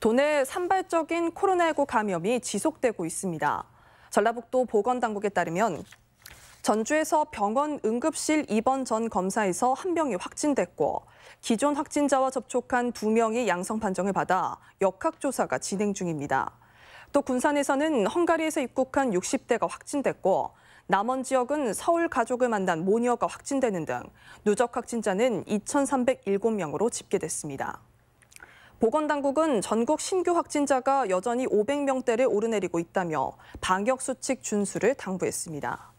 도내 산발적인 코로나19 감염이 지속되고 있습니다. 전라북도 보건당국에 따르면 전주에서 병원 응급실 입원 전 검사에서 한 명이 확진됐고 기존 확진자와 접촉한 두 명이 양성 판정을 받아 역학조사가 진행 중입니다. 또 군산에서는 헝가리에서 입국한 60대가 확진됐고 남원 지역은 서울 가족을 만난 모녀가 확진되는 등 누적 확진자는 2,307명으로 집계됐습니다. 보건당국은 전국 신규 확진자가 여전히 500명대를 오르내리고 있다며 방역수칙 준수를 당부했습니다.